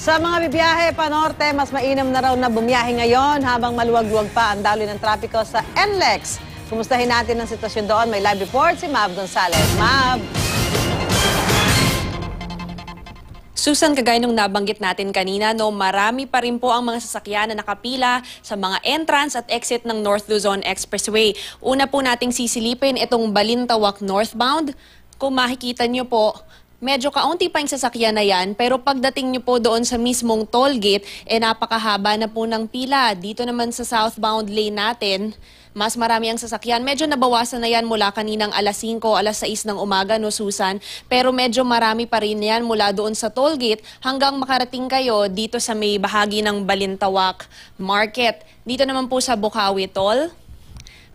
Sa mga bibiyahe pa norte, mas mainam na raw na bumiyahe ngayon habang maluwag-luwag pa ang daloy ng trapiko sa NLEX. Kumustahin natin ang sitwasyon doon. May live report si Mav Gonzalez. Mav! Susan, kagaya nung nabanggit natin kanina, no, marami pa rin po ang mga sasakyan na nakapila sa mga entrance at exit ng North Luzon Expressway. Una po nating sisilipin itong Balintawak northbound. Kung makikita nyo po, medyo kaunti pa yung sasakyan na yan, pero pagdating nyo po doon sa mismong toll gate, eh napakahaba na po ng pila. Dito naman sa southbound lane natin, mas marami ang sasakyan. Medyo nabawasan na yan mula kaninang alas 5, alas 6 ng umaga, no Susan? Pero medyo marami pa rin yan mula doon sa toll gate hanggang makarating kayo dito sa may bahagi ng Balintawak Market. Dito naman po sa Bukawi Toll,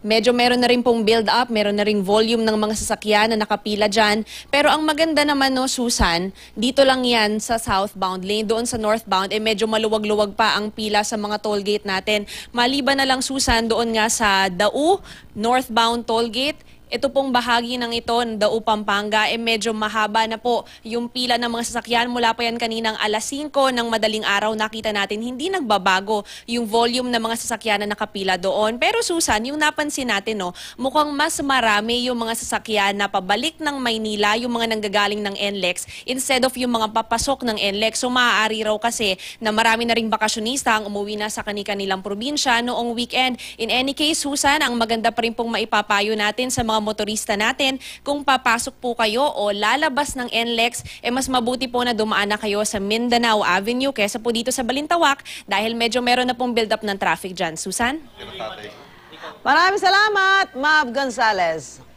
Medyo meron na rin pong build up, meron na rin volume ng mga sasakyan na nakapila dyan. Pero ang maganda naman no, Susan, dito lang yan sa southbound lane. Doon sa northbound, eh medyo maluwag-luwag pa ang pila sa mga tollgate natin. Maliban na lang, Susan, doon nga sa Dau, northbound tollgate, ito pong bahagi ng ito, Dao, Pampanga, eh medyo mahaba na po yung pila ng mga sasakyan. Mula pa yan kaninang alas 5 ng madaling araw, nakita natin hindi nagbabago yung volume ng mga sasakyan na nakapila doon. Pero Susan, yung napansin natin, no, mukhang mas marami yung mga sasakyan na pabalik ng Maynila, yung mga nanggagaling ng NLEX, instead of yung mga papasok ng NLEX. So maaari raw kasi na marami na ring bakasyonista ang umuwi na sa kanilang probinsya noong weekend. In any case, Susan, ang maganda pa rin pong maipapayo natin sa mga mga motorista natin kung papasok po kayo o lalabas ng NLEX, eh mas mabuti po na dumaan na kayo sa Mindanao Avenue kesa po dito sa Balintawak dahil medyo meron na pong build-up ng traffic dyan. Susan? Maraming salamat, Mab Gonzalez.